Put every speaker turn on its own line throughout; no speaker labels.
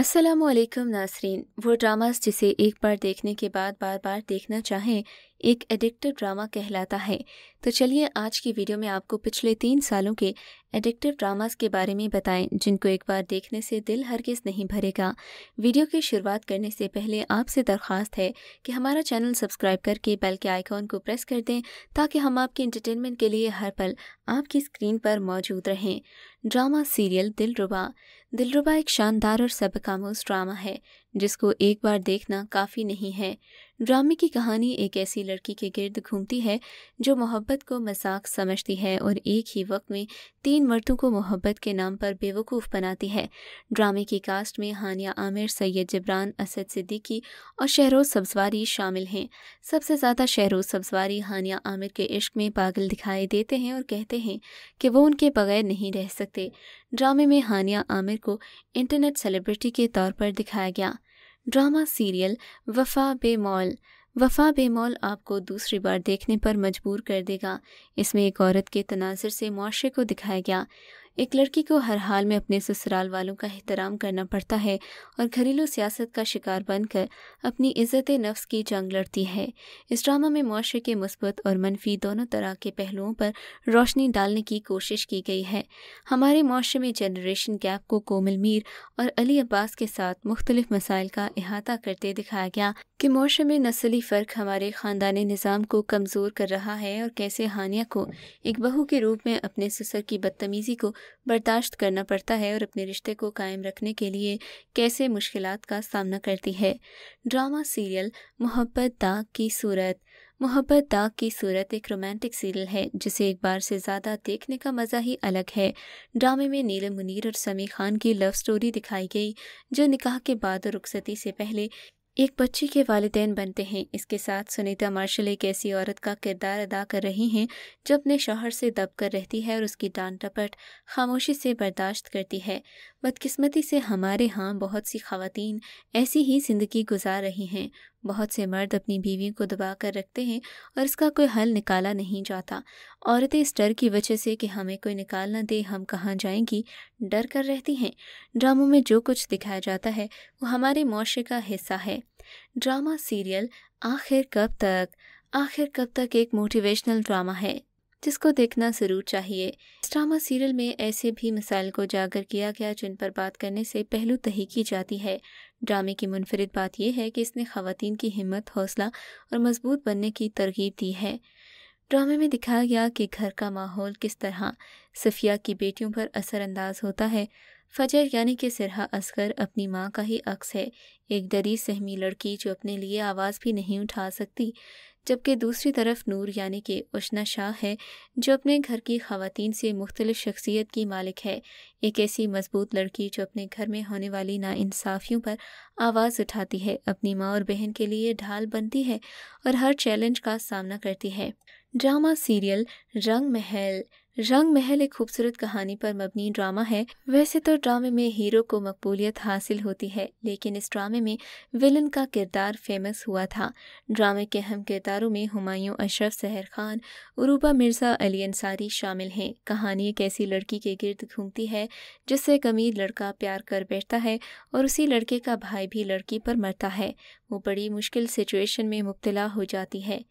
असलम नासरीन वो ड्रामास जिसे एक बार देखने के बाद बार बार देखना चाहें एक एडिक्टिव ड्रामा कहलाता है तो चलिए आज की वीडियो में आपको पिछले तीन सालों के एडिक्टिव ड्रामास के बारे में बताएं जिनको एक बार देखने से दिल हरगिज नहीं भरेगा वीडियो की शुरुआत करने से पहले आपसे दरख्वास्त है कि हमारा चैनल सब्सक्राइब करके बेल के आइकॉन को प्रेस कर दें ताकि हम आपके इंटरटेनमेंट के लिए हर पल आपकी स्क्रीन पर मौजूद रहें ड्रामा सीरियल दिलरुबा दिलरुबा एक शानदार और सबकामोज ड्रामा है जिसको एक बार देखना काफ़ी नहीं है ड्रामे की कहानी एक ऐसी लड़की के गिर्द घूमती है जो मोहब्बत को मजाक समझती है और एक ही वक्त में तीन मर्दों को मोहब्बत के नाम पर बेवकूफ़ बनाती है ड्रामे की कास्ट में हानिया आमिर सैयद जबरान असद सिद्दीकी और शहरोज सब्जवारी शामिल हैं सबसे ज़्यादा शहरोज सब्जवारी हानिया आमिर के इश्क में पागल दिखाई देते हैं और कहते हैं कि वो उनके बगैर नहीं रह सकते ड्रामे में हानिया आमिर को इंटरनेट सेलिब्रिटी के तौर पर दिखाया गया ड्रामा सीरियल वफा बेमौल वफा बेमौल आपको दूसरी बार देखने पर मजबूर कर देगा इसमें एक औरत के तनाजर से मुआरे को दिखाया गया एक लड़की को हर हाल में अपने ससुराल वालों का एहतराम करना पड़ता है और घरेलू सियासत का शिकार बनकर अपनी इज्जत नफ्स की जंग लड़ती है इस ड्रामा में मुआरे के मस्बत और मनफी दोनों तरह के पहलुओं पर रोशनी डालने की कोशिश की गई है हमारे मुआरे में जनरेशन गैप को कोमल मीर और अली अब्बास के साथ मुख्तलिफ मसाइल का अहाता करते दिखाया गया कि मुआरे में नस्ली फ़र्क हमारे ख़ानदानी निज़ाम को कमज़ोर कर रहा है और कैसे हानिया को एक बहू के रूप में अपने ससुर की बदतमीज़ी को बर्दाश्त करना पड़ता है और अपने रिश्ते को कायम रखने के लिए कैसे मुश्किल का सामना करती है ड्रामा सीरियल मोहब्बत दाग की सूरत मोहब्बत दाग की सूरत एक रोमांटिक सीरियल है जिसे एक बार से ज़्यादा देखने का मज़ा ही अलग है ड्रामे में नीलम मुनीर और समी खान की लव स्टोरी दिखाई गई जो निकाह के बाद और रुखसती से पहले एक बच्ची के वालदेन बनते हैं इसके साथ सुनीता मार्शल एक ऐसी औरत का किरदार अदा कर रही हैं जो अपने शोहर से दबकर रहती है और उसकी डांट टपट खामोशी से बर्दाश्त करती है बदकिस्मती से हमारे यहाँ बहुत सी खातन ऐसी ही ज़िंदगी गुजार रही हैं बहुत से मर्द अपनी बीवी को दबा कर रखते हैं और इसका कोई हल निकाला नहीं जाता औरतें इस डर की वजह से कि हमें कोई निकाल ना दे हम कहाँ जाएंगी डर कर रहती हैं ड्रामों में जो कुछ दिखाया जाता है वो हमारे मुआरे का हिस्सा है ड्रामा सीरियल आखिर कब तक आखिर कब तक एक मोटिवेशनल ड्रामा है जिसको देखना ज़रूर चाहिए इस ड्रामा सीरियल में ऐसे भी मिसाइल को उजागर किया गया जिन पर बात करने से पहलू तही की जाती है ड्रामे की मुनफरद बात यह है कि इसने खातन की हिम्मत हौसला और मजबूत बनने की तरगीब दी है ड्रामे में दिखाया गया कि घर का माहौल किस तरह सफिया की बेटियों पर असरअंदाज होता है फजर यानी कि सिरहा असगर अपनी माँ का ही अक्स है एक डरी सहमी लड़की जो अपने लिए आवाज़ भी नहीं उठा सकती जबकि दूसरी तरफ नूर यानी कि उशना शाह है जो अपने घर की खातन से मुख्तलिफ शख्सियत की मालिक है एक ऐसी मजबूत लड़की जो अपने घर में होने वाली नाानसाफ़ियों पर आवाज़ उठाती है अपनी माँ और बहन के लिए ढाल बनती है और हर चैलेंज का सामना करती है ड्रामा सीरियल रंग महल रंग महल एक खूबसूरत कहानी पर मबनी ड्रामा है वैसे तो ड्रामे में हीरो को मकबूलियत हासिल होती है लेकिन इस ड्रामे में विलन का किरदार फेमस हुआ था ड्रामे के अहम किरदारों में हुमायूं अशरफ सहर खान उरूबा मिर्ज़ा अली अंसारी शामिल हैं कहानी एक ऐसी लड़की के गिर्द घूमती है जिससे एक अमीर लड़का प्यार कर बैठता है और उसी लड़के का भाई भी लड़की पर मरता है वो बड़ी मुश्किल सिचुएशन में मुब्तला हो जाती है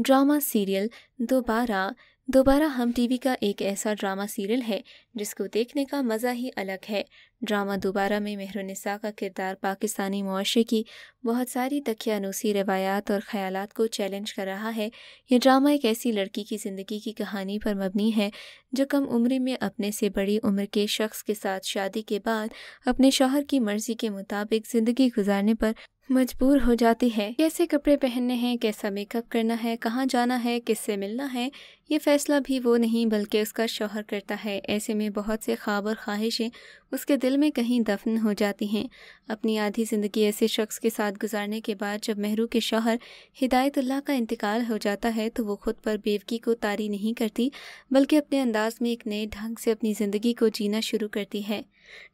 ड्रामा सीरियल दोबारा दोबारा हम टीवी का एक ऐसा ड्रामा सीरियल है जिसको देखने का मज़ा ही अलग है ड्रामा दोबारा में मेहरुनिसा का किरदार पाकिस्तानी मुआरे की बहुत सारी तकियानूसी रवायात और ख्याल को चैलेंज कर रहा है यह ड्रामा एक ऐसी लड़की की ज़िंदगी की कहानी पर मबनी है जो कम उम्र में अपने से बड़ी उम्र के शख्स के साथ शादी के बाद अपने शोहर की मर्ज़ी के मुताबिक ज़िंदगी गुजारने पर मजबूर हो जाती है कैसे कपड़े पहनने हैं कैसा मेकअप करना है कहाँ जाना है किससे मिलना है ये फ़ैसला भी वो नहीं बल्कि उसका शोहर करता है ऐसे में बहुत से ख्वाब और ख्वाहिशें उसके दिल में कहीं दफन हो जाती हैं अपनी आधी ज़िंदगी ऐसे शख्स के साथ गुजारने के बाद जब महरू के शोहर हिदायतुल्ला का इंतकाल हो जाता है तो वो खुद पर बेवकी को तारी नहीं करती बल्कि अपने अंदाज में एक नए ढंग से अपनी ज़िंदगी को जीना शुरू करती है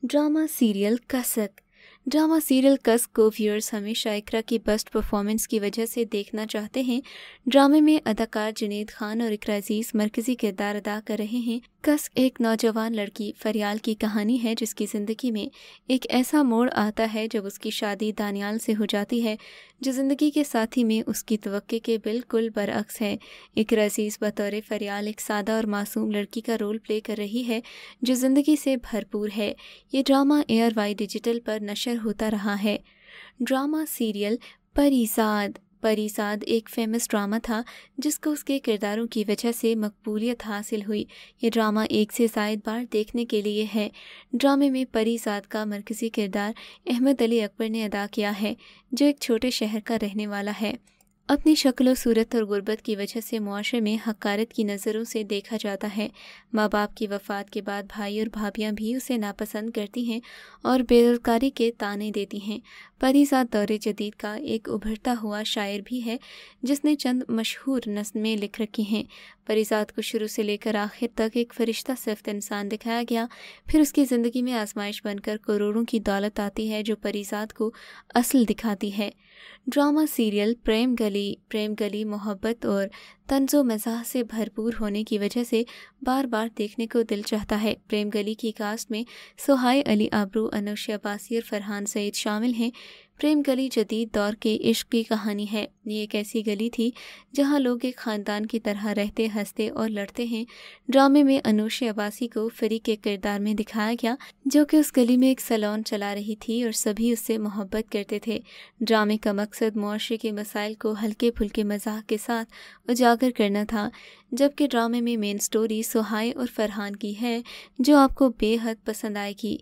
drama serial Kasak drama serial कस को व्यूअर्स हमें शायकरा की बेस्ट परफॉर्मेंस की वजह से देखना चाहते हैं ड्रामे में अदाकार जुनेद खान और इकराजीज अजीज मरकजी किरदार अदा कर रहे हैं कस एक नौजवान लड़की फरियाल की कहानी है जिसकी ज़िंदगी में एक ऐसा मोड़ आता है जब उसकी शादी दानियाल से हो जाती है जो ज़िंदगी के साथी में उसकी तवक्के के बिल्कुल बरअक्स है एक रजीज़ बतौर फरियाल एक सादा और मासूम लड़की का रोल प्ले कर रही है जो ज़िंदगी से भरपूर है ये ड्रामा एयर वाई डिजिटल पर नशर होता रहा है ड्रामा सीरियल परिजाद परिसाद एक फेमस ड्रामा था जिसको उसके किरदारों की वजह से मकबूलियत हासिल हुई ये ड्रामा एक से ज़ायद बार देखने के लिए है ड्रामे में परिसाद का मरकज़ी किरदार अहमद अली अकबर ने अदा किया है जो एक छोटे शहर का रहने वाला है अपनी शक्ल सूरत और गुर्बत की वजह से मुआरे में हकारत की नज़रों से देखा जाता है माँ बाप की वफ़ात के बाद भाई और भाभियाँ भी उसे नापसंद करती हैं और बेरोज़गारी के ताने देती हैं परीजात दौर जदीद का एक उभरता हुआ शायर भी है जिसने चंद मशहूर नस्में लिख रखी हैं परिजात को शुरू से लेकर आखिर तक एक फ़रिश्ता सिफ्त इंसान दिखाया गया फिर उसकी ज़िंदगी में आजमाइश बनकर करोड़ों की दौलत आती है जो परिजात को असल दिखाती है ड्रामा सीरियल प्रेम गली गली प्रेम गली मोहब्बत और तंजो मज़ाह से भरपूर होने की वजह से बार बार देखने को दिल चाहता है प्रेम गली की कास्ट में सोहाय अली आबरू अनुष्य अबासी और फरहान सईद शामिल हैं प्रेम गली जदीद दौर के इश्क की कहानी है ये एक ऐसी गली थी जहाँ लोग एक ख़ानदान की तरह रहते हंसते और लड़ते हैं ड्रामे में अनुषे अबासी को फ्री के किरदार में दिखाया गया जो कि उस गली में एक सलोन चला रही थी और सभी उससे मोहब्बत करते थे ड्रामे का मकसद मुआरे के मसाइल को हल्के फुल्के मजाक के साथ उजागर करना था जबकि ड्रामे में मेन स्टोरी सुहाय और फरहान की है जो आपको बेहद पसंद आएगी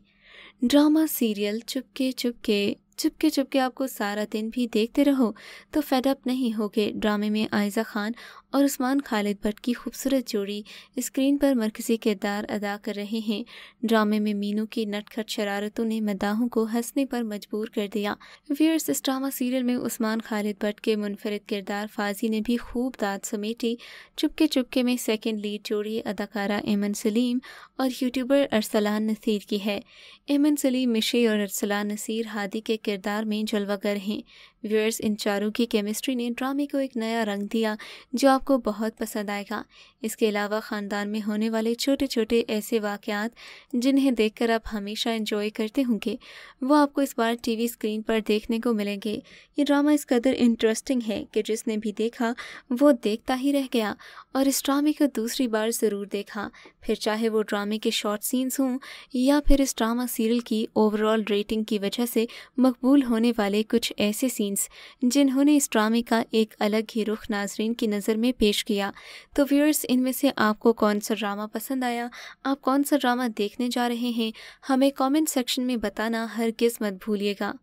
ड्रामा सीरियल चुपके चुपके चुपके चुपके आपको सारा दिन भी देखते रहो तो फेडअप नहीं होगे ड्रामे में आयजा खान और उस्मान खालिद भट्ट की खूबसूरत जोड़ी स्क्रीन पर मरकज़ी किरदार अदा कर रहे हैं ड्रामे में मीनू की नटखट शरारतों ने मदाहों को हंसने पर मजबूर कर दिया व्यूअर्स इस ड्रामा सीरियल में उस्मान खालिद भट्ट के मुनफरद किरदार फाजी ने भी खूब दाद समेटी चुपके चुपके में सेकेंड लीड जोड़ी अदाकारा एमन सलीम और यूट्यूबर अरसलान नसीर की है एमन सलीम मिशे और अरसलान नसीर हादी के किरदार में जलवागर हैं व्यूअर्स इन चारों की केमिस्ट्री ने ड्रामे को एक नया रंग दिया जो आपको बहुत पसंद आएगा इसके अलावा ख़ानदान में होने वाले छोटे छोटे ऐसे वाक़ात जिन्हें देखकर आप हमेशा इन्जॉय करते होंगे वो आपको इस बार टीवी स्क्रीन पर देखने को मिलेंगे ये ड्रामा इस कदर इंटरेस्टिंग है कि जिसने भी देखा वो देखता ही रह गया और इस ड्रामे को दूसरी बार ज़रूर देखा फिर चाहे वो ड्रामे के शॉर्ट सीन्स हों या फिर इस ड्रामा सीरियल की ओवरऑल रेटिंग की वजह से मकबूल होने वाले कुछ ऐसे सीन मीन्स जिन्होंने इस ड्रामे का एक अलग ही रुख नाजरीन की नज़र में पेश किया तो व्यूअर्स इनमें से आपको कौन सा ड्रामा पसंद आया आप कौन सा ड्रामा देखने जा रहे हैं हमें कमेंट सेक्शन में बताना हर मत भूलिएगा